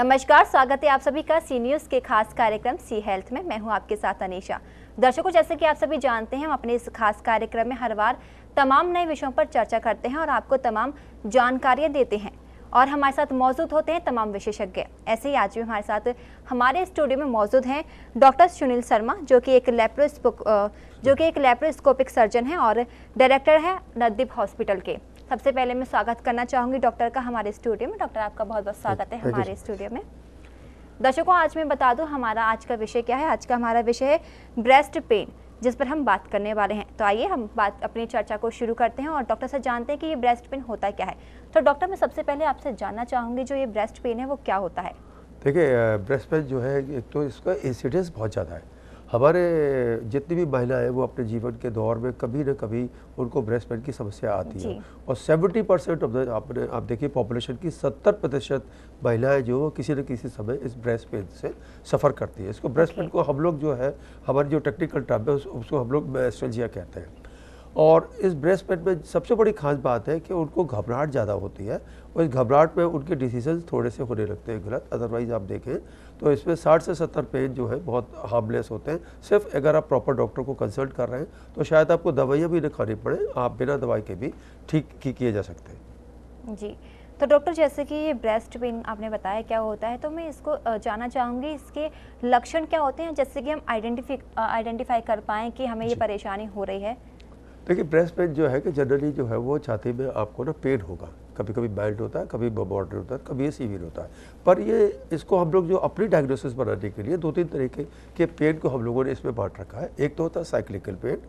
नमस्कार स्वागत है आप सभी का सी न्यूज के खास कार्यक्रम सी हेल्थ में मैं हूं आपके साथ अनिशा दर्शकों जैसे कि आप सभी जानते हैं हम अपने इस खास कार्यक्रम में हर बार तमाम नए विषयों पर चर्चा करते हैं और आपको तमाम जानकारियां देते हैं और हमारे साथ मौजूद होते हैं तमाम विशेषज्ञ ऐसे ही आज भी हमारे साथ हमारे स्टूडियो में मौजूद हैं डॉक्टर सुनील शर्मा जो कि एक लेप्रोस्पो जो कि एक लेप्रोस्कोपिक सर्जन हैं और डायरेक्टर हैं नदीप हॉस्पिटल के सबसे पहले मैं स्वागत करना चाहूँगी डॉक्टर का हमारे स्टूडियो में डॉक्टर आपका बहुत बहुत स्वागत है हमारे स्टूडियो में दर्शकों आज मैं बता दूं हमारा आज का विषय क्या है आज का हमारा विषय है ब्रेस्ट पेन जिस पर हम बात करने वाले हैं तो आइए हम बात अपनी चर्चा को शुरू करते हैं और डॉक्टर से जानते हैं कि ये ब्रेस्ट पेन होता क्या है तो डॉक्टर मैं सबसे पहले आपसे जानना चाहूँगी जो ये ब्रेस्ट पेन है वो क्या होता है देखिए ब्रेस्ट पेन जो है एक तो इसका इंसिडेंस बहुत ज़्यादा है हमारे जितनी भी है वो अपने जीवन के दौर में कभी ना कभी उनको ब्रेस्ट पेन की समस्या आती है और 70 परसेंट ऑफ द आपने आप देखिए पॉपुलेशन की 70 प्रतिशत महिलाएँ जो किसी न किसी समय इस ब्रेस्ट पेन से सफ़र करती है इसको ब्रेस्ट पेन को हम लोग जो है हमारी जो टेक्निकल टर्म है उसको हम लोग एस्ट्रेलिया कहते हैं और इस ब्रेस्ट पेन में सबसे बड़ी खास बात है कि उनको घबराहट ज़्यादा होती है और इस घबराहट में उनके डिसीजन थोड़े से होने लगते हैं गलत अदरवाइज़ आप देखें तो इसमें साठ से सत्तर पेज जो है बहुत हार्मलेस होते हैं सिर्फ अगर आप प्रॉपर डॉक्टर को कंसल्ट कर रहे हैं तो शायद आपको दवाइयाँ भी न खानी पड़े आप बिना दवाई के भी ठीक की किए जा सकते हैं जी तो डॉक्टर जैसे कि ये ब्रेस्ट पेन आपने बताया क्या होता है तो मैं इसको जाना चाहूँगी इसके लक्षण क्या होते हैं जैसे कि हम आइडेंटिफिक आइडेंटिफाई कर पाएँ कि हमें ये परेशानी हो रही है देखिए ब्रेस्ट पेन जो है कि जनरली जो है वो छाती में आपको ना पेन होगा कभी कभी बेल्ट होता है कभी बॉर्डर होता है कभी ये सीवियर होता है पर ये इसको हम लोग जो अपनी डायग्नोसिस बनाने के लिए दो तीन तरीके के पेन को हम लोगों ने इसमें बांट रखा है एक तो होता है साइक्लिकल पेन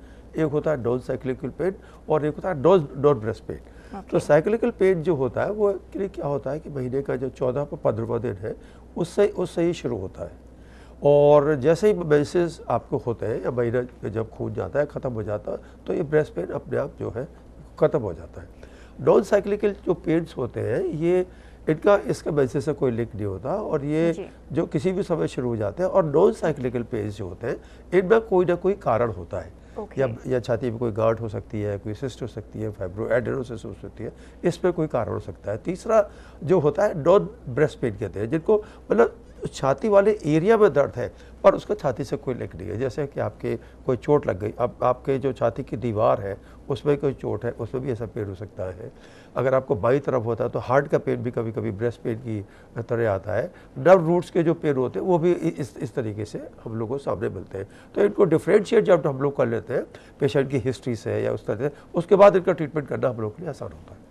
एक होता है डॉन साइक्लिकल पेन और एक होता है डॉन डॉन ब्रेस्ट पेन तो साइक्लिकल पेन जो होता है वो एक्चुअली क्या होता है कि महीने का जो चौदह पर पंद्रहवा दिन है उससे उससे ही शुरू होता है और जैसे ही मैसेज आपको होते हैं या महीना जब खून जाता है ख़त्म हो जाता है तो ये ब्रेस्ट पेन अपने आप जो है ख़त्म हो जाता है नॉन साइक्लिकल जो पेंट्स होते हैं ये इनका इसका बेसिस से कोई लिंक नहीं होता और ये जो किसी भी समय शुरू हो जाते हैं और नॉन साइक्लिकल पेंस जो होते हैं इनमें कोई ना कोई कारण होता है okay. या या छाती में कोई गार्ड हो सकती है कोई सिस्ट हो सकती है फाइब्रो एडेरोसिस हो सकती है इस पर कोई कारण हो सकता है तीसरा जो होता है नॉन ब्रेस्ट पेन कहते हैं जिनको मतलब छाती वाले एरिया में दर्द है पर उसका छाती से कोई लिंक नहीं है जैसे कि आपके कोई चोट लग गई अब आपके जो छाती की दीवार है उसमें कोई चोट है उसमें भी ऐसा पेन हो सकता है अगर आपको बाई तरफ होता है तो हार्ट का पेन भी कभी कभी ब्रेस्ट पेन की तरह आता है नर्व रूट्स के जो पेन होते हैं वो भी इस इस तरीके से हम लोग को सामने मिलते हैं तो इनको डिफ्रेंशिएट जब हम लोग कर लेते हैं पेशेंट की हिस्ट्री से या उस तरह से उसके बाद इनका ट्रीटमेंट करना हम लोग के लिए आसान होता है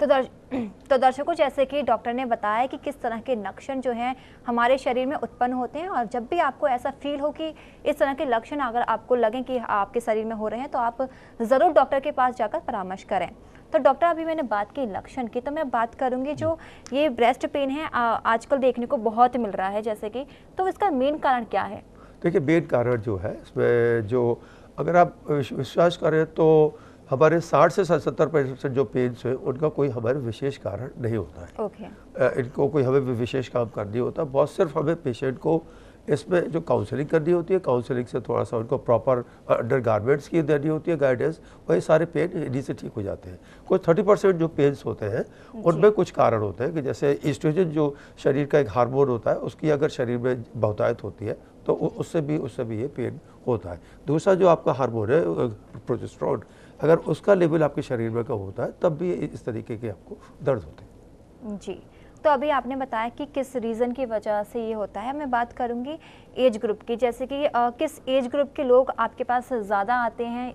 तो दर्श तो दर्शकों जैसे कि डॉक्टर ने बताया कि किस तरह के लक्षण जो हैं हमारे शरीर में उत्पन्न होते हैं और जब भी आपको ऐसा फील हो कि इस तरह के लक्षण अगर आपको लगें कि आपके शरीर में हो रहे हैं तो आप ज़रूर डॉक्टर के पास जाकर परामर्श करें तो डॉक्टर अभी मैंने बात की लक्षण की तो मैं बात करूंगी जो ये ब्रेस्ट पेन है आजकल देखने को बहुत मिल रहा है जैसे कि तो इसका मेन कारण क्या है देखिए मेन कारण जो है इसमें जो अगर आप विश्वास करें तो हमारे 60 से सत्तर परसेंट जो पेन्स हैं उनका कोई हमारे विशेष कारण नहीं होता है okay. इनको कोई हमें विशेष काम करनी होता बहुत सिर्फ हमें पेशेंट को इसमें जो काउंसलिंग करनी होती है काउंसलिंग से थोड़ा सा उनको प्रॉपर अंडर गारमेंट्स की देनी होती है गाइडेंस वही सारे पेन इन्हीं से ठीक हो जाते हैं कुछ थर्टी परसेंट जो पेन्स होते हैं उनमें कुछ कारण होते हैं कि जैसे ईस्ट्रोजन जो शरीर का एक हार्मोन होता है उसकी अगर शरीर में बहुतायत होती है तो उससे भी उससे भी ये पेन होता है दूसरा जो आपका हारमोन है प्रोजेस्ट्रॉन अगर उसका लेवल आपके शरीर में का होता है तब भी इस तरीके के आपको दर्द होते हैं जी तो अभी आपने बताया कि किस रीज़न की वजह से ये होता है मैं बात करूंगी एज ग्रुप की जैसे कि आ, किस एज ग्रुप के लोग आपके पास ज़्यादा आते हैं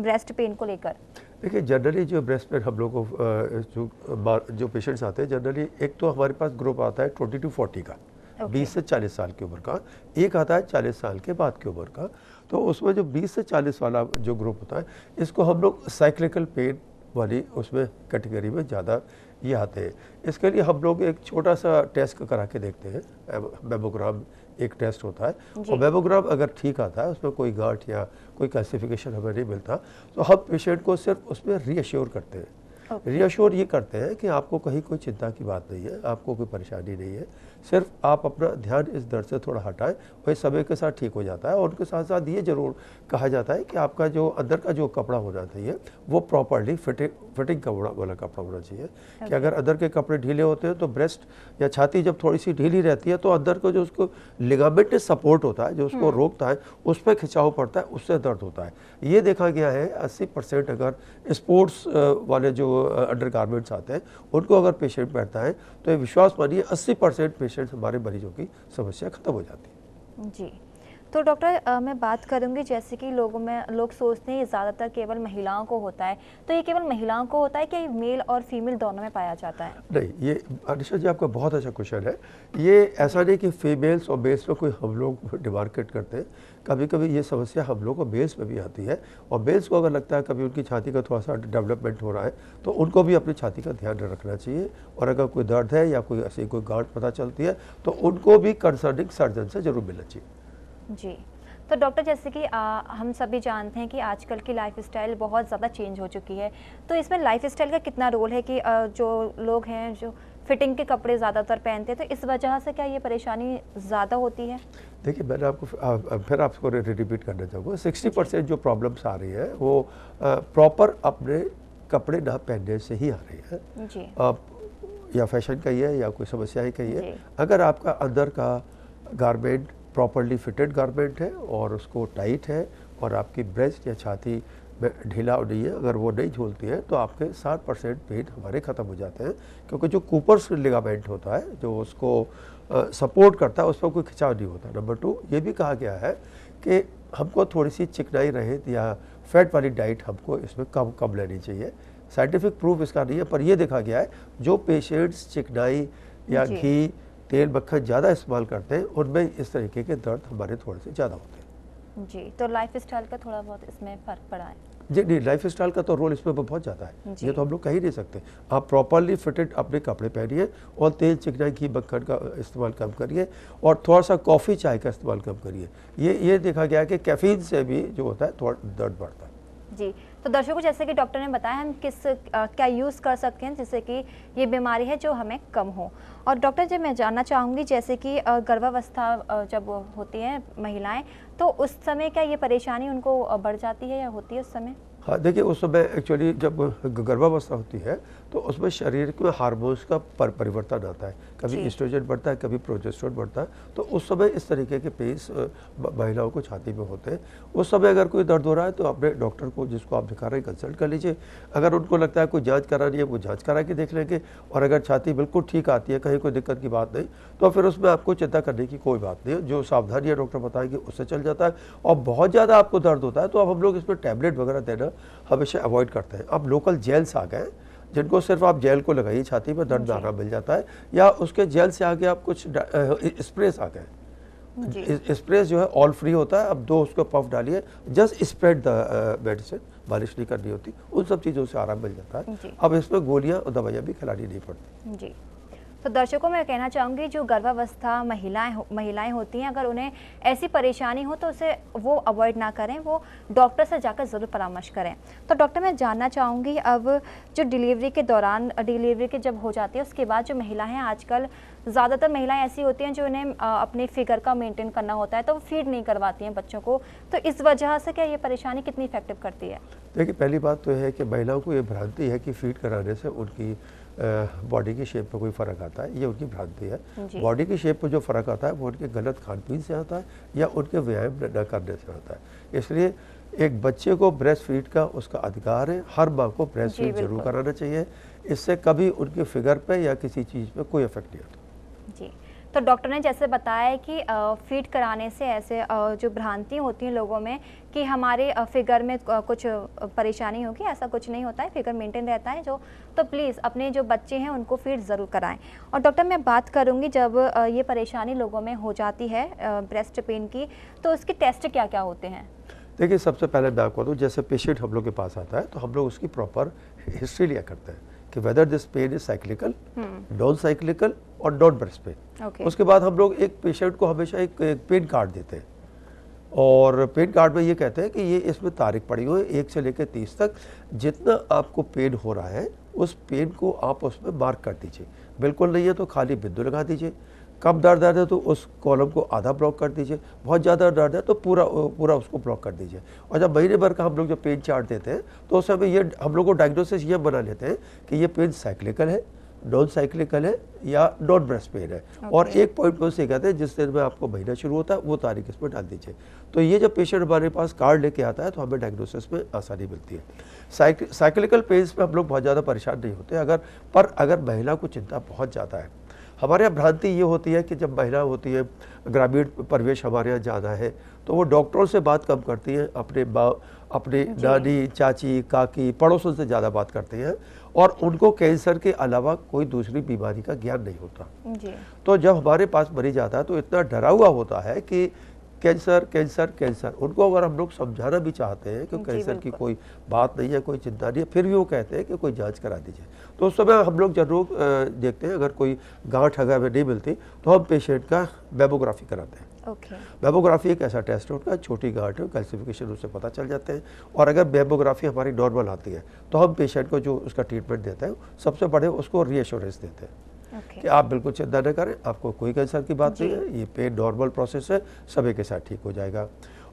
ब्रेस्ट पेन को लेकर देखिए जनरली जो ब्रेस्ट पेन हम लोग को जो जो पेशेंट्स आते हैं जनरली एक तो हमारे पास ग्रुप आता है ट्वेंटी टू फोर्टी का बीस okay. से चालीस साल की उम्र का एक आता है चालीस साल के बाद की उम्र का तो उसमें जो 20 से 40 वाला जो ग्रुप होता है इसको हम लोग साइक्लिकल पेन वाली उसमें कैटेगरी में ज़्यादा ये आते हैं इसके लिए हम लोग एक छोटा सा टेस्ट करा के देखते हैं मेमोग्राम एक टेस्ट होता है और मेमोग्राम अगर ठीक आता है उसमें कोई गांठ या कोई क्लासिफिकेशन हमें नहीं मिलता तो हम पेशेंट को सिर्फ उसमें रीअश्योर करते हैं रीअश्योर ये करते हैं कि आपको कहीं कोई चिंता की बात नहीं है आपको कोई परेशानी नहीं है सिर्फ आप अपना ध्यान इस दर्द से थोड़ा हटाएं वही समय के साथ ठीक हो जाता है और उनके साथ साथ ये जरूर कहा जाता है कि आपका जो अंदर का जो कपड़ा होना चाहिए वो प्रॉपरली फिटिंग फिटिंग कपड़ा वाला कपड़ा होना चाहिए okay. कि अगर अंदर के कपड़े ढीले होते हैं तो ब्रेस्ट या छाती जब थोड़ी सी ढीली रहती है तो अंदर को जो उसको लिगामेंट सपोर्ट होता है जो उसको hmm. रोकता है उस पर खिंचाव पड़ता है उससे दर्द होता है ये देखा गया है अस्सी परसेंट अगर स्पोर्ट्स वाले जो अंडर आते हैं उनको अगर पेशेंट बैठता है तो ये विश्वास मानिए अस्सी परसेंट पेशेंट्स हमारे मरीजों की समस्या खत्म हो जाती है जी तो डॉक्टर मैं बात करूंगी जैसे कि लोगों में लोग सोचते हैं ज़्यादातर केवल महिलाओं को होता है तो ये केवल महिलाओं को होता है कि मेल और फीमेल दोनों में पाया जाता है नहीं ये अनिशा जी आपका बहुत अच्छा क्वेश्चन है ये ऐसा नहीं कि फीमेल्स और मेल्स में कोई हम लोग डिमार्केट करते हैं कभी कभी ये समस्या हम लोग को मेल्स में भी आती है और मेल्स को अगर लगता है कभी उनकी छाती का थोड़ा सा डेवलपमेंट हो रहा है तो उनको भी अपनी छाती का ध्यान रखना चाहिए और अगर कोई दर्द है या कोई ऐसी कोई गांठ पता चलती है तो उनको भी कंसर्निंग सर्जन से जरूर मिलना चाहिए जी तो डॉक्टर जैसे कि आ, हम सभी जानते हैं कि आजकल की लाइफस्टाइल बहुत ज़्यादा चेंज हो चुकी है तो इसमें लाइफस्टाइल का कितना रोल है कि आ, जो लोग हैं जो फिटिंग के कपड़े ज़्यादातर पहनते हैं तो इस वजह से क्या ये परेशानी ज़्यादा होती है देखिए मैंने आपको फिर आपको रिपीट करना चाहूँगा सिक्सटी परसेंट जो प्रॉब्लम्स आ रही है वो प्रॉपर अपने कपड़े ना पहनने से ही आ रही है जी। आप या फैशन का ही है या कोई समस्या ही कही है अगर आपका अंदर का गारमेंट प्रॉपरली फिटेड गारमेंट है और उसको टाइट है और आपकी ब्रेस्ट या छाती ढीला नहीं है अगर वो नहीं झूलती है तो आपके साठ परसेंट पेन हमारे ख़त्म हो जाते हैं क्योंकि जो कूपर्स लिगामेंट होता है जो उसको सपोर्ट करता है उस पर कोई खिंचाव नहीं होता नंबर टू ये भी कहा गया है कि हमको थोड़ी सी चिकनाई रहित या फैट वाली डाइट हमको इसमें कम कम लेनी चाहिए साइंटिफिक प्रूफ इसका नहीं है पर यह देखा गया है जो पेशेंट्स चिकनाई या घी तेल बखत ज़्यादा इस्तेमाल करते हैं उनमें इस तरीके के दर्द हमारे थोड़े से ज़्यादा होते हैं जी तो लाइफ स्टाइल का थोड़ा बहुत इसमें फ़र्क पड़ा है जी नहीं लाइफ स्टाइल का तो रोल इसमें बहुत ज़्यादा है ये तो हम लोग कह ही नहीं सकते आप प्रॉपरली फिटेड अपने कपड़े पहनिए और तेल चिकनाई घी मक्खन का इस्तेमाल कम करिए और थोड़ा सा कॉफ़ी चाय का इस्तेमाल कम करिए ये ये देखा गया कि कैफीन से भी जो होता है थोड़ा दर्द बढ़ता है जी तो दर्शकों को जैसे कि डॉक्टर ने बताया हम किस आ, क्या यूज़ कर सकते हैं जिससे कि ये बीमारी है जो हमें कम हो और डॉक्टर जी मैं जानना चाहूँगी जैसे कि गर्भावस्था जब होती है महिलाएं तो उस समय क्या ये परेशानी उनको बढ़ जाती है या होती है उस समय हाँ देखिए उस समय एक्चुअली जब गर्भावस्था होती है तो उसमें शरीर के हार्मोन्स का पर परिवर्तन आता है कभी इस्ट्रोजन बढ़ता है कभी प्रोजेस्ट्रोन बढ़ता है तो उस समय इस तरीके के पेस महिलाओं को छाती में होते हैं उस समय अगर कोई दर्द हो रहा है तो अपने डॉक्टर को जिसको आप दिखा रहे हैं कंसल्ट कर लीजिए अगर उनको लगता है कोई जाँच करानी है वो जाँच करा के देख लेंगे और अगर छाती बिल्कुल ठीक आती है कहीं कोई दिक्कत की बात नहीं तो फिर उसमें आपको चिंता करने की कोई बात नहीं जो सावधानियाँ डॉक्टर बताएंगे उससे चल जाता है और बहुत ज़्यादा आपको दर्द होता है तो अब हम लोग इसमें टैबलेट वगैरह देना हमेशा अवॉइड करते हैं अब लोकल जेल्स आ गए जिनको सिर्फ आप जेल को लगाइए छाती पर दर्द आगा मिल जाता है या उसके जेल से आगे आप कुछ स्प्रेस आ गए स्प्रेस जो है ऑल फ्री होता है अब दो उसको पफ डालिए जस्ट स्प्रेड द मेडिसिन बारिश नहीं करनी होती उन सब चीज़ों से आराम मिल जाता है अब इसमें गोलियाँ और दवाइयाँ भी खिलानी नहीं पड़ती जी तो दर्शकों मैं कहना चाहूँगी जो गर्भावस्था महिलाएं हो, महिलाएं होती हैं अगर उन्हें ऐसी परेशानी हो तो उसे वो अवॉइड ना करें वो डॉक्टर से जाकर ज़रूर परामर्श करें तो डॉक्टर मैं जानना चाहूँगी अब जो डिलीवरी के दौरान डिलीवरी के जब हो जाती है उसके बाद जो महिलाएँ आजकल ज़्यादातर महिलाएँ ऐसी होती हैं जो उन्हें अपने फिगर का मेंटेन करना होता है तो वो फीड नहीं करवाती हैं बच्चों को तो इस वजह से क्या ये परेशानी कितनी इफेक्टिव करती है देखिए पहली बात तो है कि महिलाओं को ये भ्रांति है कि फीड कराने से उनकी बॉडी की शेप पर कोई फ़र्क आता है ये उनकी भ्रांति है बॉडी की शेप पर जो फ़र्क आता है वो उनके गलत खान पीन से आता है या उनके व्यायाम न करने से आता है इसलिए एक बच्चे को ब्रेस्ट फीड का उसका अधिकार है हर माँ को ब्रेस्ट फीड जरूर कराना चाहिए इससे कभी उनके फिगर पे या किसी चीज़ पे कोई इफेक्ट नहीं होता तो डॉक्टर ने जैसे बताया कि फीड कराने से ऐसे जो भ्रांति होती हैं लोगों में कि हमारे फिगर में कुछ परेशानी होगी ऐसा कुछ नहीं होता है फिगर मेंटेन रहता है जो तो प्लीज़ अपने जो बच्चे हैं उनको फीड ज़रूर कराएं और डॉक्टर मैं बात करूँगी जब ये परेशानी लोगों में हो जाती है ब्रेस्ट पेन की तो उसके टेस्ट क्या क्या होते हैं देखिए सबसे पहले बैक आपको जैसे पेशेंट हम लोग के पास आता है तो हम लोग उसकी प्रॉपर हिस्ट्री लिया करते हैं कि whether this pain is cyclical डॉन साइक्लिकल और डॉट ब्रेस्ट पेन उसके बाद हम लोग एक पेशेंट को हमेशा एक, एक पेन कार्ड देते हैं और पेन कार्ड में ये कहते हैं कि ये इसमें तारीख पड़ी हुई एक से लेकर तीस तक जितना आपको पेन हो रहा है उस पेन को आप उसमें मार्क कर दीजिए बिल्कुल नहीं है तो खाली बिंदु लगा दीजिए कम दर्द आता है तो उस कॉलम को आधा ब्लॉक कर दीजिए बहुत ज़्यादा दर्द है तो पूरा पूरा उसको ब्लॉक कर दीजिए और जब महीने भर का हम लोग जब पेन चार्ट देते हैं तो उस समय ये हम लोग को डायग्नोसिस ये बना लेते हैं कि ये पेन साइक्लिकल है नॉन साइक्लिकल है या नॉन ब्रेस्ट पेन है okay. और एक पॉइंट को से कहते हैं जिस दिन में आपको महीना शुरू होता है वो तारीख इसमें डाल दीजिए तो ये जब पेशेंट हमारे पास कार्ड लेके आता है तो हमें डायग्नोसिस में आसानी मिलती है साइक्लिकल पेन्स में हम लोग बहुत ज़्यादा परेशान नहीं होते अगर पर अगर महिला को चिंता बहुत ज़्यादा है हमारे यहाँ भ्रांति ये होती है कि जब महिला होती है ग्रामीण परिवेश हमारे यहाँ ज़्यादा है तो वो डॉक्टरों से बात कम करती है अपने अपने नानी चाची काकी पड़ोसों से ज़्यादा बात करते हैं और उनको कैंसर के अलावा कोई दूसरी बीमारी का ज्ञान नहीं होता तो जब हमारे पास मरीज आता है तो इतना डरा हुआ होता है कि कैंसर कैंसर कैंसर उनको अगर हम लोग समझाना भी चाहते हैं कि कैंसर की कोई बात नहीं है कोई चिंता नहीं है फिर भी वो कहते हैं कि कोई जांच करा दीजिए तो उस समय हम लोग जरूर देखते हैं अगर कोई गांठ अगर नहीं मिलती तो हम पेशेंट का बेबोग्राफी कराते हैं बेबोग्राफी okay. एक ऐसा टेस्ट होता है छोटी गांठ है कैल्सिफिकेशन उससे पता चल जाते हैं और अगर बेबोग्राफी हमारी नॉर्मल आती है तो हम पेशेंट को जो उसका ट्रीटमेंट देते हैं सबसे बड़े उसको रीएश्योरेंस देते हैं okay. कि आप बिल्कुल चिंता न करें आपको कोई कैंसर की बात नहीं है ये पेन नॉर्मल प्रोसेस है सभी के साथ ठीक हो जाएगा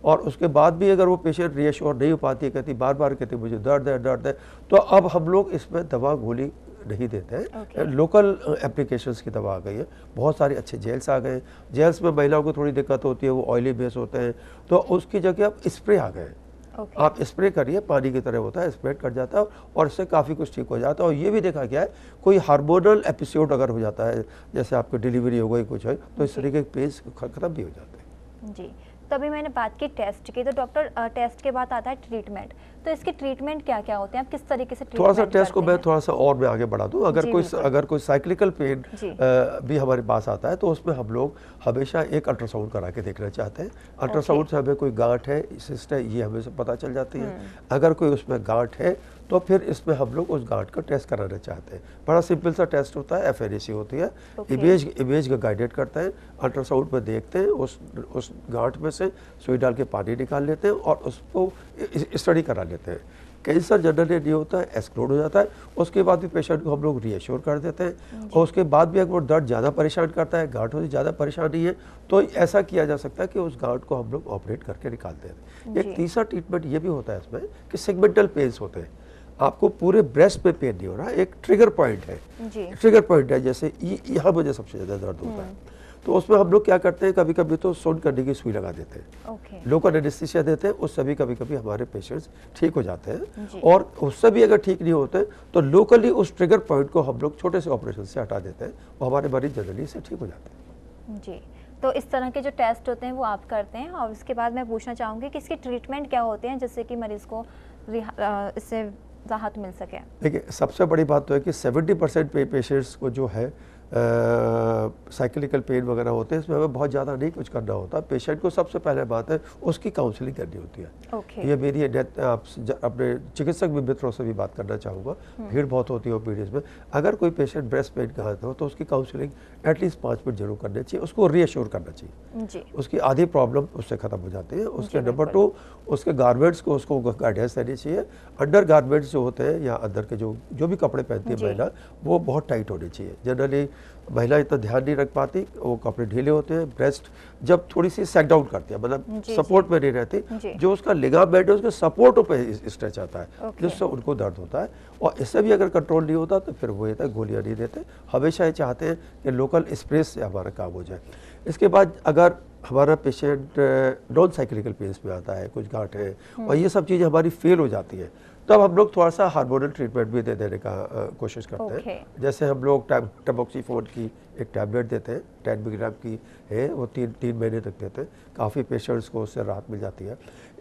और उसके बाद भी अगर वो पेशेंट रिएश्योर नहीं हो पाती कहती बार बार कहती मुझे दर्द है दर्द है तो अब हम लोग इसमें दवा गोली नहीं देते हैं okay. लोकल एप्लीकेशन की दवा आ गई है बहुत सारे अच्छे जेल्स आ गए हैं जेल्स में महिलाओं को थोड़ी दिक्कत होती है वो ऑयली बेस होते हैं तो उसकी जगह अब स्प्रे आ गए हैं Okay. आप स्प्रे करिए पानी की तरह होता है स्प्रेड कर जाता है और इससे काफ़ी कुछ ठीक हो जाता है और ये भी देखा गया है कोई हार्मोनल एपिसोड अगर हो जाता है जैसे आपकी डिलीवरी हो गई कुछ हो तो इस तरीके के पेज खत्म भी हो जाते हैं जी तो अभी मैंने बात की टेस्ट की तो डॉक्टर टेस्ट के बाद आता है ट्रीटमेंट तो इसके ट्रीटमेंट क्या क्या होते हैं आप किस तरीके से थोड़ा सा टेस्ट को मैं थोड़ा सा और भी आगे बढ़ा दूँ अगर कोई अगर कोई साइक्लिकल पेन भी हमारे पास आता है तो उसमें हम लोग हमेशा एक अल्ट्रासाउंड करा के देखना चाहते हैं अल्ट्रासाउंड से हमें कोई गांठ है सिस्ट है ये हमें पता चल जाती है हम्म। अगर कोई उसमें गांठ है तो फिर इसमें हम लोग उस गार्ड का टेस्ट कराना चाहते हैं बड़ा सिंपल सा टेस्ट होता है एफ होती है okay. इमेज इमेज का गाइडेड करते हैं अल्ट्रासाउंड में देखते हैं उस उस गार्ड में से सुई डाल के पानी निकाल लेते हैं और उसको स्टडी करा लेते हैं कैंसर जनरली नहीं होता है एक्सक्लोड हो जाता है उसके बाद भी पेशेंट को हम लोग रीएश्योर कर देते हैं और उसके बाद भी अगर दर्द ज़्यादा परेशान करता है गांठ से ज़्यादा परेशानी है तो ऐसा किया जा सकता है कि उस गांठ को हम लोग ऑपरेट करके निकाल हैं एक तीसरा ट्रीटमेंट ये भी होता है इसमें कि सेगमेंटल पेन्स होते हैं आपको पूरे ब्रेस्ट पे पेन नहीं हो रहा एक ट्रिगर पॉइंट है जी। ट्रिगर पॉइंट है जैसे यहाँ मुझे सबसे ज़्यादा दर्द होता है हम्म। तो उसमें हम लोग क्या करते हैं कभी कभी तो सोन करने की सुई लगा देते हैं लोकल एनेस्थिसिया देते हैं उससे भी कभी कभी हमारे पेशेंट्स ठीक हो जाते हैं और उससे भी अगर ठीक नहीं होते तो लोकली उस ट्रिगर पॉइंट को हम लोग छोटे से ऑपरेशन से हटा देते हैं और हमारे मरीज जनरली से ठीक हो जाते हैं जी तो इस तरह के जो टेस्ट होते हैं वो आप करते हैं और उसके बाद मैं पूछना चाहूँगी कि इसके ट्रीटमेंट क्या होते हैं जिससे कि मरीज़ को इससे राहत मिल सके देखिए सबसे बड़ी बात तो है कि 70 परसेंट पे पेशेंट्स को जो है साइकिलिकल पेन वगैरह होते हैं इसमें हमें बहुत ज़्यादा नहीं कुछ करना होता पेशेंट को सबसे पहले बात है उसकी काउंसलिंग करनी होती है okay. ये मेरी डेथ आप अपने चिकित्सक भी मित्रों से भी बात करना चाहूँगा हम्म। भीड़ बहुत होती है हो ओपीडीज में अगर कोई पेशेंट ब्रेस्ट पेन का हो तो उसकी काउंसलिंग एटलीस्ट पाँच मिनट जरूर करनी चाहिए उसको रीअश्योर करना चाहिए उसकी आधी प्रॉब्लम उससे ख़त्म हो जाती है उसके नंबर टू उसके गारमेंट्स को उसको गाइडेंस देनी चाहिए अंडर गारमेंट्स जो होते हैं या अंदर के जो जो भी कपड़े पहनती है महिला वो बहुत टाइट होने चाहिए जनरली महिला इतना ध्यान नहीं रख पाती वो कपड़े ढीले होते हैं ब्रेस्ट जब थोड़ी सी सेक डाउन करती है मतलब सपोर्ट में नहीं रहती जो उसका लिगामेंट है उसके सपोर्ट पे स्ट्रेच आता है जिससे उनको दर्द होता है और इससे भी अगर कंट्रोल नहीं होता तो फिर वो ये गोलियाँ नहीं देते हमेशा ये चाहते हैं कि लोकल स्प्रे से हमारा काम हो जाए इसके बाद अगर हमारा पेशेंट नॉन साइकिलिकल पेस में आता है कुछ गांठ है हम्म। और ये सब चीज़ें हमारी फेल हो जाती है तो अब हम लोग थोड़ा सा हार्मोनल ट्रीटमेंट भी दे देने का कोशिश करते हैं जैसे हम लोग टेबोक्सीफोन की एक टैबलेट देते हैं टेन मिलीग्राम की है वो तीन तीन महीने तक देते हैं काफ़ी पेशेंट्स को उससे राहत मिल जाती है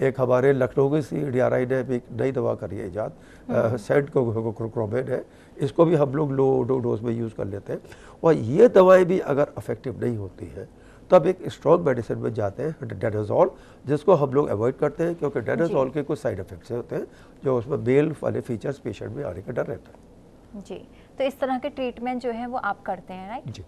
एक हमारे लखनऊ के सी डी आर आई ने भी नई दवा करी है ईजाद सेंट हम्म। को क्रोक्रोमेन है इसको भी हम लोग लो डो डोज में यूज़ कर लेते हैं और ये दवाएँ भी अगर अफेक्टिव नहीं होती है तो आप एक स्ट्रॉन्ग मेडिसिन में जाते हैं डेडाजॉल जिसको हम लोग अवॉइड करते हैं क्योंकि डेडाजॉल के कुछ साइड इफेक्ट्स होते हैं जो उसमें मेल वाले फीचर्स पेशेंट में आने का डर रहता है जी तो इस तरह के ट्रीटमेंट जो है वो आप करते हैं राइट जी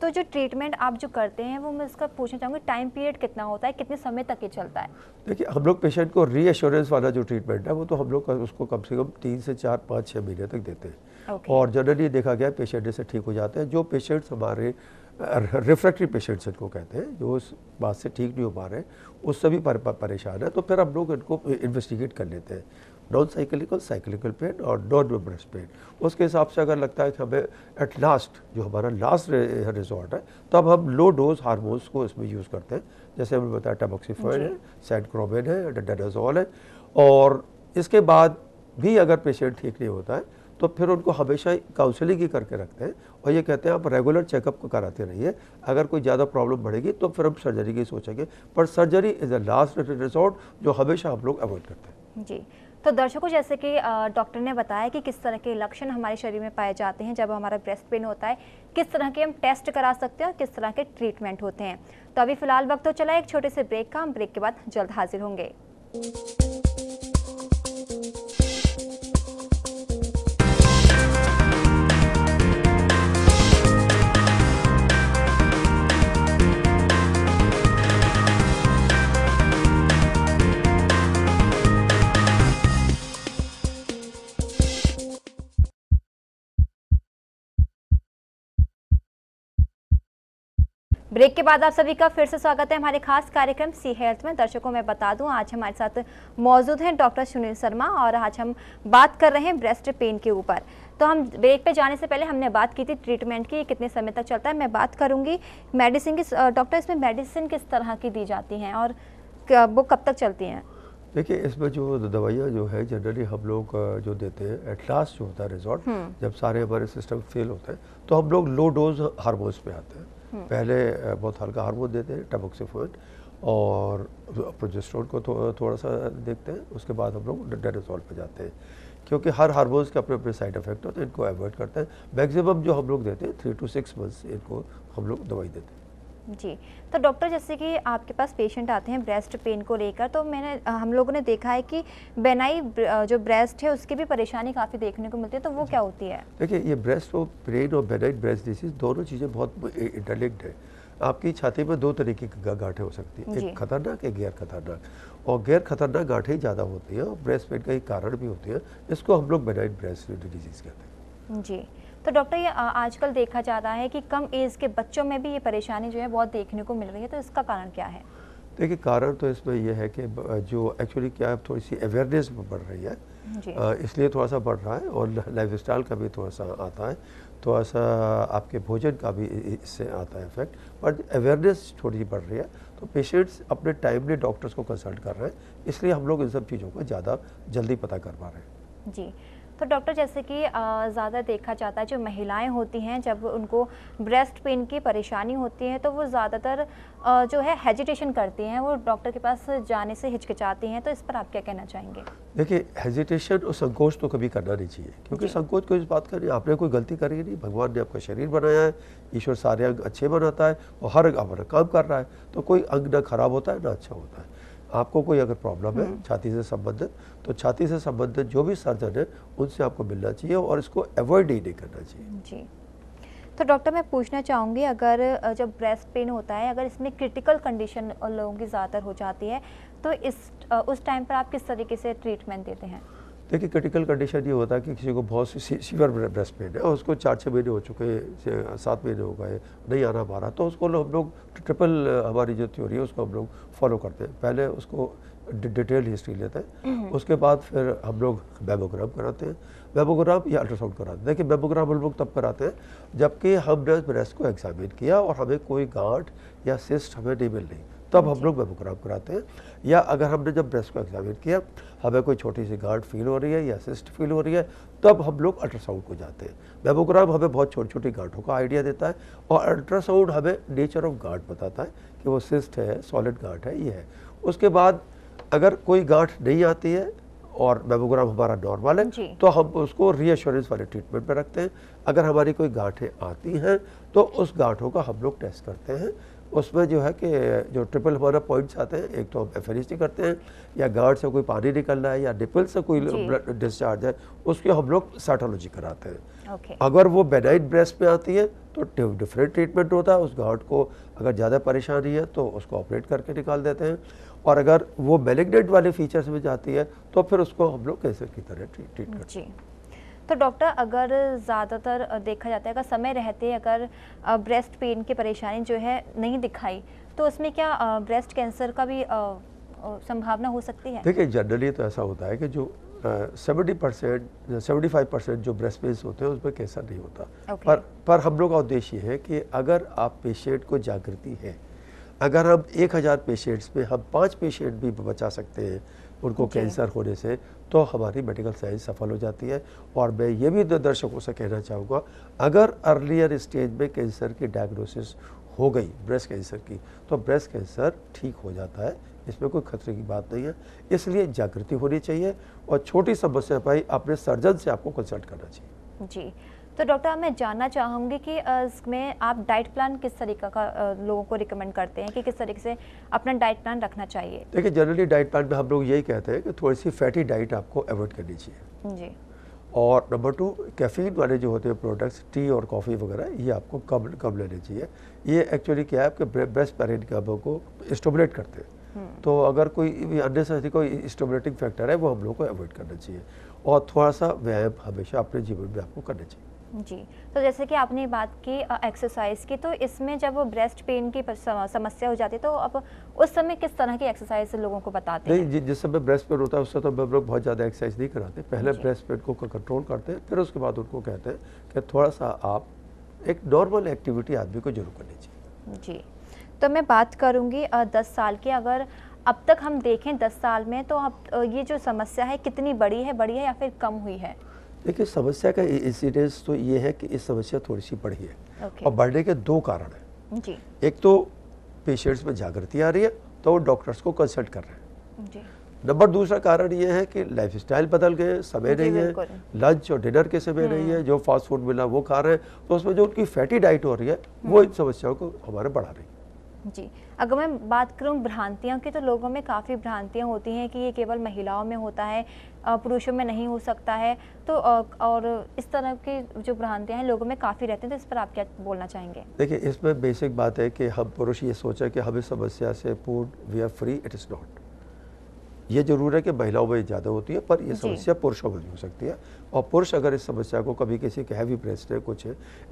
तो जो ट्रीटमेंट आप जो करते हैं वो मैं इसका पूछना चाहूँगी टाइम पीरियड कितना होता है कितने समय तक ये चलता है देखिए हम लोग पेशेंट को रीअश्योरेंस वाला जो ट्रीटमेंट है वो तो हम लोग उसको कम से कम तीन से चार पाँच छः महीने तक देते हैं okay. और जनरली देखा गया पेशेंट इससे ठीक हो जाते हैं जो पेशेंट्स हमारे रिफ्रैक्ट्री पेशेंट्स इनको कहते हैं जो उस बात से ठीक नहीं हो पा रहे उससे भी पर, पर, परेशान है तो फिर हम लोग इनको इन्वेस्टिगेट कर लेते हैं नॉन साइकिलिकल साइकिलिकल पेन और नॉन मेम्ब्रेस पेन उसके हिसाब से अगर लगता है कि हमें एट लास्ट जो हमारा लास्ट रिजॉर्ट है तब हम लो डोज हारमोन्स को इसमें यूज़ करते हैं जैसे हमने बताया टैमोक्सीफाइन अच्छा। है सैंडक्रोबिन है डेडाजोल है और इसके बाद भी अगर पेशेंट ठीक नहीं होता है तो फिर उनको हमेशा काउंसलिंग ही करके रखते हैं और ये कहते हैं आप रेगुलर चेकअप को कराते रहिए अगर कोई ज़्यादा प्रॉब्लम बढ़ेगी तो फिर हम सर्जरी की सोचेंगे पर surgery is a last resort जो हमेशा हम लोग अवॉइड करते हैं जी तो दर्शकों जैसे कि डॉक्टर ने बताया कि किस तरह के लक्षण हमारे शरीर में पाए जाते हैं जब हमारा ब्रेस्ट पेन होता है किस तरह के हम टेस्ट करा सकते हैं और किस तरह के ट्रीटमेंट होते हैं तो अभी फ़िलहाल वक्त तो चला एक छोटे से ब्रेक का हम ब्रेक के बाद जल्द हाजिर होंगे ब्रेक के बाद आप सभी का फिर से स्वागत है हमारे खास कार्यक्रम सी हेल्थ में दर्शकों मैं बता दूं आज हमारे साथ मौजूद हैं डॉक्टर सुनील शर्मा और आज हम बात कर रहे हैं ब्रेस्ट पेन के ऊपर तो हम ब्रेक पे जाने से पहले हमने बात की थी ट्रीटमेंट की कितने समय तक चलता है मैं बात करूँगी मेडिसिन की डॉक्टर इसमें मेडिसिन किस तरह की दी जाती हैं और वो कब तक चलती हैं देखिए इसमें जो दवाइयाँ जो है जनरली हम लोग जो देते हैं एट लास्ट जो होता है रिजॉर्ट हम्म। जब सारे हमारे सिस्टम फेल होते हैं तो हम लोग लो डोज हारमोन्स पे आते हैं पहले बहुत हल्का हार्मोन देते हैं टबोक्सीफोन और प्रोजेस्ट्रोन को थो, थोड़ा सा देखते हैं उसके बाद हम लोग डेनाजोल पे जाते हैं क्योंकि हर हार्मोन्स के अपने अपने साइड इफेक्ट होते हैं इनको अवॉइड करते हैं मैक्सिमम जो हम लोग देते हैं थ्री टू सिक्स मंथ्स इनको हम लोग दवाई देते हैं जी तो डॉक्टर जैसे कि आपके पास पेशेंट आते हैं ब्रेस्ट पेन को लेकर तो मैंने हम लोगों ने देखा है कि बेनाई जो ब्रेस्ट है उसकी भी परेशानी काफ़ी देखने को मिलती है तो वो क्या होती है देखिए ये ब्रेस्ट और पेन और बेनाइट ब्रेस्ट डिसीज दोनों चीज़ें बहुत इंटरलिंक्ड है आपकी छाती पर दो तरीके की गांठें हो सकती हैं एक खतरनाक एक गैर खतरनाक और गैर खतरनाक गांठें ज़्यादा होती है और ब्रेस्ट पेन का एक कारण भी होती है इसको हम लोग बेनाइट ब्रेस्ट डिजीज़ कहते हैं जी तो डॉक्टर ये आजकल देखा जा रहा है कि कम एज के बच्चों में भी ये परेशानी जो है बहुत देखने को मिल रही है तो इसका कारण क्या है देखिए कारण तो इसमें यह है कि जो एक्चुअली क्या थोड़ी सी अवेयरनेस बढ़ रही है इसलिए थोड़ा सा बढ़ रहा है और लाइफ स्टाइल का भी थोड़ा सा आता है थोड़ा सा आपके भोजन का भी इससे आता है इफेक्ट बट अवेयरनेस थोड़ी सी बढ़ रही है तो पेशेंट्स अपने टाइमली डॉक्टर्स को कंसल्ट कर रहे हैं इसलिए हम लोग इन सब चीज़ों को ज़्यादा जल्दी पता कर पा रहे हैं जी तो डॉक्टर जैसे कि ज़्यादा देखा जाता है जो महिलाएं होती हैं जब उनको ब्रेस्ट पेन की परेशानी होती है तो वो ज़्यादातर जो है हेजिटेशन करती हैं वो डॉक्टर के पास जाने से हिचकिचाती हैं तो इस पर आप क्या कहना चाहेंगे देखिए हेजिटेशन और संकोच तो कभी करना नहीं चाहिए क्योंकि संकोच को इस बात का नहीं आपने कोई गलती करी नहीं भगवान ने आपका शरीर बनाया है ईश्वर सारे अंग अच्छे बनाता है और हर अंग अपना काम कर रहा है तो कोई अंग ना खराब होता है ना अच्छा होता है आपको कोई अगर प्रॉब्लम है हम्म। छाती से संबंधित तो छाती से संबंधित जो भी सर्जन है उनसे आपको मिलना चाहिए और इसको अवॉइड ही नहीं करना चाहिए जी तो डॉक्टर मैं पूछना चाहूँगी अगर जब ब्रेस्ट पेन होता है अगर इसमें क्रिटिकल कंडीशन लोगों की ज़्यादातर हो जाती है तो इस उस टाइम पर आप किस तरीके से ट्रीटमेंट देते हैं देखिए क्रिटिकल कंडीशन ये होता है कि किसी को बहुत सी सीवर ब्रेस्ट पेन है और उसको चार छः महीने हो चुके हैं सात महीने हो गए नहीं आना पा रहा तो उसको हम लोग ट्रिपल हमारी जो थ्योरी है उसको हम लोग फॉलो करते हैं पहले उसको डिटेल हिस्ट्री लेते हैं हम्म। उसके बाद फिर हम लोग मेमोग्राम कराते हैं मेमोग्राम या अल्ट्रासाउंड कराते हैं देखिए मेमोग्राम हम लोग तब कराते हैं जबकि हमने ब्रेस्ट को एग्जामिन किया और हमें कोई गांठ या सिस्ट हमें नहीं मिल रही तो अब हम लोग बेबुकराम कराते हैं या अगर हमने जब ब्रेस्ट को एग्जामिन किया हमें कोई छोटी सी गांठ फील हो रही है या सिस्ट फील हो रही है तब हम लोग अल्ट्रासाउंड को जाते हैं बेबुकराम हमें बहुत छोटी छोटी गांठों का आइडिया देता है और अल्ट्रासाउंड हमें नेचर ऑफ गांठ बताता है कि वो सिस्ट है सॉलिड गांठ है ये है उसके बाद अगर कोई गांठ नहीं आती है और मेमोग्राम हमारा नॉर्मल है तो हम उसको रीअश्योरेंस वाले ट्रीटमेंट में रखते हैं अगर हमारी कोई गांठें आती हैं तो उस गांठों का हम लोग टेस्ट करते हैं उसमें जो है कि जो ट्रिपल हमारा पॉइंट्स आते हैं एक तो हम एफ e करते हैं या गार्ड से कोई पानी निकलना है या डिपल से कोई डिस्चार्ज है उसके हम लोग साइटोलॉजी कराते हैं okay. अगर वो बेनाइट ब्रेस्ट में आती है तो डिफरेंट ट्रीटमेंट होता है उस गार्ड को अगर ज़्यादा परेशानी है तो उसको ऑपरेट करके निकाल देते हैं और अगर वो मेलेगनेट वाले फीचर्स में जाती है तो फिर उसको हम लोग कैसे की तरह ट्रीट करते हैं तो डॉक्टर अगर ज़्यादातर देखा जाता है अगर समय रहते अगर ब्रेस्ट पेन की परेशानी जो है नहीं दिखाई तो उसमें क्या ब्रेस्ट कैंसर का भी संभावना हो सकती है देखिए जनरली तो ऐसा होता है कि जो seventy percent seventy five percent जो ब्रेस्ट पेन्स होते हैं उसमें कैंसर नहीं होता okay. पर पर हम लोग का उद्देश्य है कि अगर आप पेशेंट को जागृति है अगर हम एक हज़ार पेशेंट्स में हम पाँच पेशेंट भी बचा सकते हैं उनको कैंसर होने से तो हमारी मेडिकल साइंस सफल हो जाती है और मैं ये भी तो दर्शकों से कहना चाहूँगा अगर अर्लियर स्टेज में कैंसर की डायग्नोसिस हो गई ब्रेस्ट कैंसर की तो ब्रेस्ट कैंसर ठीक हो जाता है इसमें कोई खतरे की बात नहीं है इसलिए जागृति होनी चाहिए और छोटी समस्या पाई अपने सर्जन से आपको कंसल्ट करना चाहिए जी तो डॉक्टर मैं जानना चाहूँगी कि इसमें आप डाइट प्लान किस तरीका का लोगों को रिकमेंड करते हैं कि किस तरीके से अपना डाइट प्लान रखना चाहिए देखिए जनरली डाइट प्लान में हम लोग यही कहते हैं कि थोड़ी सी फैटी डाइट आपको अवॉइड करनी चाहिए जी और नंबर टू कैफीन वाले जो होते हैं प्रोडक्ट्स टी और कॉफ़ी वगैरह ये आपको कम कम लेने चाहिए ये एक्चुअली क्या है आपके ब्रेस्ट पैरेंट को स्टोबलेट करते हैं हम्म। तो अगर कोई अननेसेसरी कोई स्टोबलेटिंग फैक्टर है वो हम लोग को अवॉइड करना चाहिए और थोड़ा सा व्यायाम हमेशा अपने जीवन में आपको करना चाहिए जी तो जैसे कि आपने बात की एक्सरसाइज की तो इसमें जब वो ब्रेस्ट पेन की समस्या हो जाती है तो अब उस समय किस तरह की एक्सरसाइज लोगों को बताते नहीं, हैं जिस समय ब्रेस्ट पेन होता है उस समय तो हम लोग बहुत ज़्यादा एक्सरसाइज नहीं कराते पहले ब्रेस्ट पेन को कंट्रोल करते हैं फिर उसके बाद उनको कहते हैं कि थोड़ा सा आप एक नॉर्मल एक्टिविटी आदमी को जरूर करनी चाहिए जी तो मैं बात करूँगी दस साल की अगर अब तक हम देखें दस साल में तो अब ये जो समस्या है कितनी बड़ी है बड़ी है या फिर कम हुई है देखिए समस्या का इंसिडेंस तो ये है कि इस समस्या थोड़ी सी बढ़ी है okay. और बढ़ने के दो कारण हैं जी एक तो पेशेंट्स में जागृति आ रही है तो वो डॉक्टर्स को कंसल्ट कर रहे हैं नंबर दूसरा कारण ये है कि लाइफ स्टाइल बदल गए समय नहीं है लंच और डिनर के समय नहीं है हम्म। जो फास्ट फूड मिला वो खा रहे हैं तो उसमें जो उनकी फैटी डाइट हो रही है वो हम्म। इन समस्याओं को हमारे बढ़ा रही है जी अगर मैं बात करूं भ्रांतियों की तो लोगों में काफ़ी भ्रांतियां होती हैं कि ये केवल महिलाओं में होता है पुरुषों में नहीं हो सकता है तो और इस तरह की जो भ्रांतियाँ हैं लोगों में काफ़ी रहती हैं तो इस पर आप क्या बोलना चाहेंगे देखिए इसमें बेसिक बात है कि हम पुरुष ये सोचा कि हम इस समस्या से पूर्ण we are free it is not ये जरूर है कि महिलाओं में ज़्यादा होती है पर यह समस्या पुरुषों में भी हो सकती है और पुरुष अगर इस समस्या को कभी किसी के हैवी ब्रेस्ट है कुछ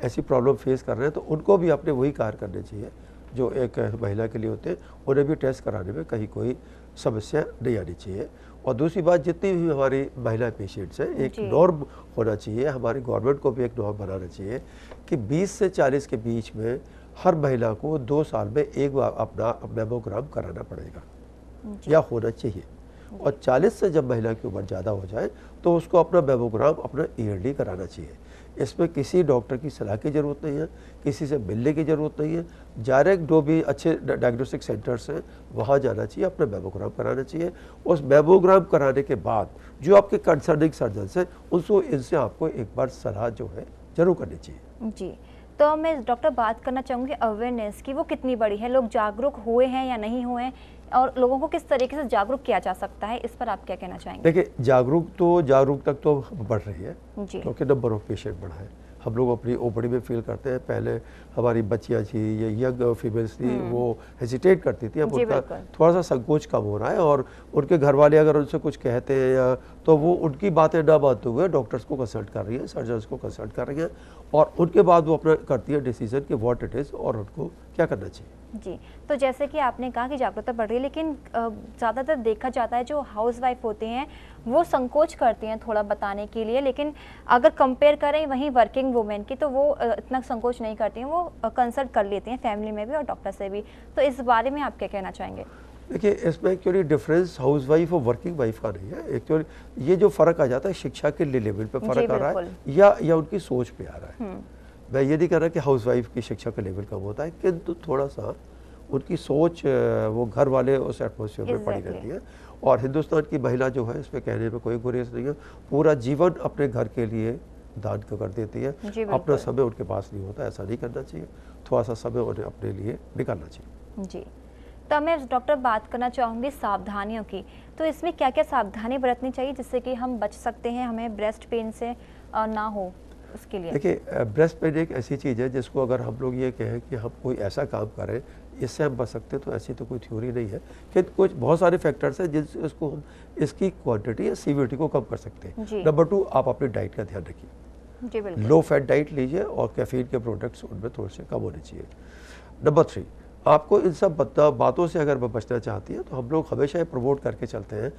ऐसी प्रॉब्लम फेस कर रहे हैं तो उनको भी अपने वही कार्य करने चाहिए जो एक महिला के लिए होते हैं उन्हें भी टेस्ट कराने में कहीं कोई समस्या नहीं आनी चाहिए और दूसरी बात जितनी भी हमारी महिला पेशेंट्स हैं एक नॉर्म होना चाहिए हमारी गवर्नमेंट को भी एक नॉर्म बनाना चाहिए कि 20 से 40 के बीच में हर महिला को दो साल में एक बार अपना मेमोग्राम कराना पड़ेगा या होना चाहिए और 40 से जब महिला की उम्र ज़्यादा हो जाए तो उसको अपना मेमोग्राम अपना ईयरली कराना चाहिए इसमें किसी डॉक्टर की सलाह की ज़रूरत नहीं है किसी से मिलने की ज़रूरत नहीं है डायरेक्ट जो भी अच्छे डायग्नोस्टिक सेंटर्स हैं वहाँ जाना चाहिए अपना मेमोग्राम कराना चाहिए उस मेमोग्राम कराने के बाद जो आपके कंसर्निंग सर्जन हैं उनको इनसे आपको एक बार सलाह जो है ज़रूर करनी चाहिए जी तो मैं डॉक्टर बात करना चाहूँगी अवेयरनेस की वो कितनी बड़ी है लोग जागरूक हुए हैं या नहीं हुए हैं और लोगों को किस तरीके से जागरूक किया जा सकता है इस पर आप क्या कहना चाहेंगे देखिए जागरूक तो जागरूक तक तो बढ़ रही है क्योंकि नंबर ऑफ पेशेंट बढ़ा है हम लोग अपनी ओपड़ी में फील करते हैं पहले हमारी बच्चियाँ थी या यंग फीमेल्स थी वो हेजिटेट करती थी अब उनका थोड़ा सा संकोच कम हो रहा है और उनके घर वाले अगर उनसे कुछ कहते हैं या तो वो उनकी बातें ना बात हुए डॉक्टर्स को कंसल्ट कर रही है सर्जन्स को कंसल्ट कर रही है और उनके बाद वो अपना करती है डिसीजन कि वॉट इट इज़ और उनको क्या करना चाहिए जी तो जैसे कि आपने कहा कि जागरूकता बढ़ रही है लेकिन ज़्यादातर देखा जाता है जो हाउसवाइफ होते हैं वो संकोच करती हैं थोड़ा बताने के लिए लेकिन अगर कंपेयर करें वहीं वर्किंग वुमेन की तो वो इतना संकोच नहीं करती हैं वो कंसल्ट कर लेती हैं फैमिली में भी और डॉक्टर से भी तो इस बारे में आप क्या कहना चाहेंगे देखिए इसमें एक्चुअली डिफरेंस हाउस वाइफ और वर्किंग वाइफ का नहीं है एक्चुअली तो ये जो फ़र्क आ जाता है शिक्षा के लेवल पे फ़र्क आ रहा है या या उनकी सोच पे आ रहा है हम्म। मैं ये नहीं कह रहा कि हाउस वाइफ की शिक्षा के लेवल कम होता है किंतु थोड़ा सा उनकी सोच वो घर वाले उस एटमोसफियर में पड़ी रहती है और हिंदुस्तान की महिला जो है इसमें कहने में कोई गुरेज नहीं है पूरा जीवन अपने घर के लिए दान कर देती है अपना समय उनके पास नहीं होता ऐसा नहीं करना चाहिए थोड़ा सा समय उन्हें अपने लिए निकालना चाहिए जी तो मैं डॉक्टर बात करना चाहूँगी सावधानियों की तो इसमें क्या क्या सावधानी बरतनी चाहिए जिससे कि हम बच सकते हैं हमें ब्रेस्ट पेन से ना हो उसके लिए देखिए ब्रेस्ट पेन एक ऐसी चीज़ है जिसको अगर हम लोग ये कहें कि हम कोई ऐसा काम करें इससे हम बच सकते तो ऐसी तो कोई थ्योरी नहीं है कि कुछ बहुत सारे फैक्टर्स हैं जिनसे उसको हम इसकी क्वांटिटी या सीवियरिटी को कम कर सकते हैं नंबर टू आप अपनी डाइट का ध्यान रखिए लो फैट डाइट लीजिए और कैफीन के प्रोडक्ट्स उनमें थोड़े से कम होने चाहिए नंबर थ्री आपको इन सब बातों से अगर बचना चाहती हैं तो हम लोग हमेशा ये प्रमोट करके चलते हैं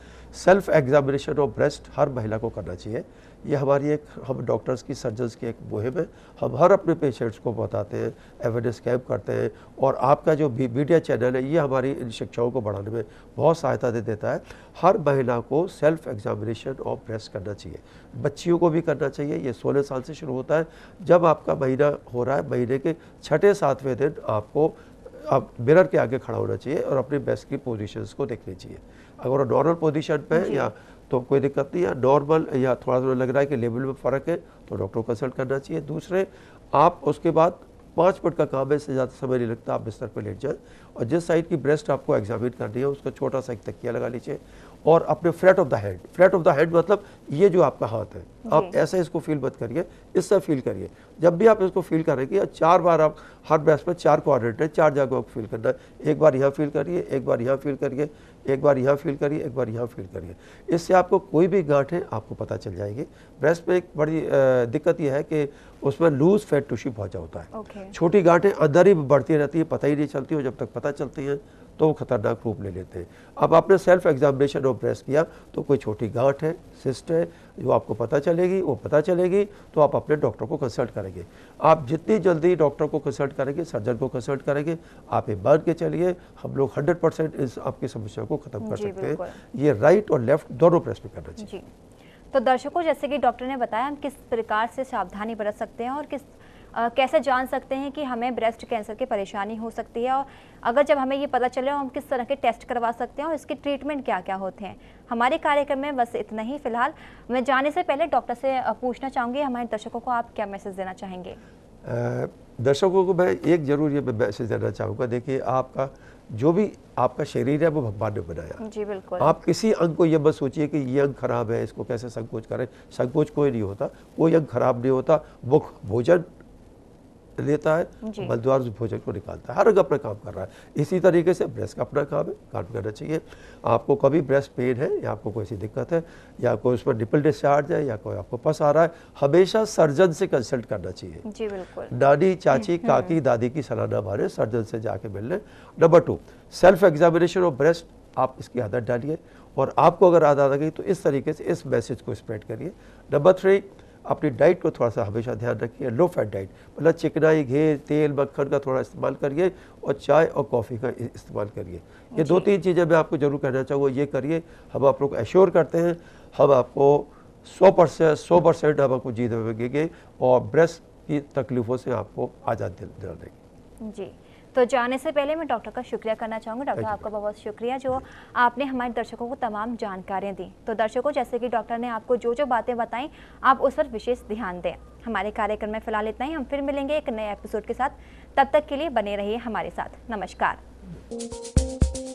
सेल्फ एग्जामिनेशन ऑफ ब्रेस्ट हर महिला को करना चाहिए ये हमारी एक हम डॉक्टर्स की सर्जन्स की एक मुहिम है हम हर अपने पेशेंट्स को बताते हैं एविडेंस कैम्प करते हैं और आपका जो मीडिया चैनल है ये हमारी इन शिक्षाओं को बढ़ाने में बहुत सहायता दे देता है हर महिला को सेल्फ एग्जामिनेशन ऑफ ब्रेस्ट करना चाहिए बच्चियों को भी करना चाहिए ये सोलह साल से शुरू होता है जब आपका महीना हो रहा है महीने के छठे सातवें दिन आपको आप मिरर के आगे खड़ा होना चाहिए और अपने बेस्ट की पोजीशंस को देखनी चाहिए अगर वो नॉर्मल पोजीशन पे है या तो कोई दिक्कत नहीं है नॉर्मल या थोड़ा थोड़ा लग रहा है कि लेवल में फ़र्क है तो डॉक्टर को कंसल्ट करना चाहिए दूसरे आप उसके बाद पाँच मिनट का काम है इससे ज़्यादा समय नहीं लगता आप बिस्तर पर लेट जाए और जिस साइड की ब्रेस्ट आपको एग्जामिन करनी है उसका छोटा सा एक तकिया लगा लीजिए और अपने flat of the head flat of the head मतलब ये जो आपका हाथ है आप ऐसे इसको फील मत करिए इससे फील करिए जब भी आप इसको फील करेंगे चार बार आप हर ब्रेस्ट पर चार कोऑर्डिनेट है चार जगह फील करना है एक बार यह फील करिए एक बार यह फील करिए एक बार यह फील करिए एक बार यह फील करिए इससे आपको कोई भी गांठ है आपको पता चल जाएगी ब्रेस्ट में एक बड़ी दिक्कत यह है कि उसमें लूज फैट टूशी बहुत होता है छोटी गांठें अंदर ही बढ़ती रहती है पता ही नहीं चलती और जब तक पता चलती है तो वो ख़तरनाक रूप ले लेते हैं अब आपने सेल्फ एग्जामिनेशन और प्रेस किया तो कोई छोटी गांठ है सिस्ट है जो आपको पता चलेगी वो पता चलेगी तो आप अपने डॉक्टर को कंसल्ट करेंगे आप जितनी जल्दी डॉक्टर को कंसल्ट करेंगे सर्जन को कंसल्ट करेंगे आप ये मान के चलिए हम लोग हंड्रेड इस आपकी समस्या को ख़त्म कर सकते हैं ये राइट और लेफ्ट दोनों प्रेस में करना चाहिए तो दर्शकों जैसे कि डॉक्टर ने बताया हम किस प्रकार से सावधानी बरत सकते हैं और किस कैसे जान सकते हैं कि हमें ब्रेस्ट कैंसर की परेशानी हो सकती है और अगर जब हमें ये पता चले हम किस तरह के टेस्ट करवा सकते हैं और इसके ट्रीटमेंट क्या क्या होते हैं हमारे कार्यक्रम में बस इतना ही फिलहाल मैं जाने से पहले डॉक्टर से पूछना चाहूँगी हमारे दर्शकों को आप क्या मैसेज देना चाहेंगे दर्शकों को मैं एक ज़रूर ये मैसेज देना चाहूँगा देखिए आपका जो भी आपका शरीर है वो भगवान ने बनाया जी बिल्कुल आप किसी अंग को ये मत सोचिए कि ये अंग खराब है इसको कैसे संकोच करें संकोच कोई नहीं होता कोई अंग खराब नहीं होता वो भोजन लेता है बलद्वार भोजन को निकालता है हर जगह पर काम कर रहा है इसी तरीके से ब्रेस्ट का अपना काम है काम करना चाहिए आपको कभी ब्रेस्ट पेन है या आपको कोई ऐसी दिक्कत है या कोई उस पर डिपल डिस्चार्ज है या कोई आपको पस आ रहा है हमेशा सर्जन से कंसल्ट करना चाहिए जी बिल्कुल नानी चाची हम्म, काकी हम्म। दादी की सलाह ना मारे सर्जन से जाके मिलने number two self examination of breast आप इसकी आदत डालिए और आपको अगर आदत आ गई तो इस तरीके से इस मैसेज को स्प्रेड करिए नंबर थ्री अपनी डाइट को थोड़ा सा हमेशा ध्यान रखिए लो फैट डाइट मतलब चिकनाई घे तेल मक्खन का थोड़ा इस्तेमाल करिए और चाय और कॉफ़ी का इस्तेमाल करिए ये दो तीन चीज़ें मैं आपको ज़रूर कहना चाहूँगा ये करिए हम आप लोग एश्योर करते हैं हम आपको सौ परसेंट सौ परसेंट हम आपको जीत देंगे और ब्रेस्ट की तकलीफ़ों से आपको आज़ाद दिला देंगे जी तो जाने से पहले मैं डॉक्टर का शुक्रिया करना चाहूँगी डॉक्टर आपका बहुत बहुत शुक्रिया जो आपने हमारे दर्शकों को तमाम जानकारियाँ दी तो दर्शकों जैसे कि डॉक्टर ने आपको जो जो बातें बताई आप उस पर विशेष ध्यान दें हमारे कार्यक्रम में फिलहाल इतना ही हम फिर मिलेंगे एक नए एपिसोड के साथ तब तक के लिए बने रहिए हमारे साथ नमस्कार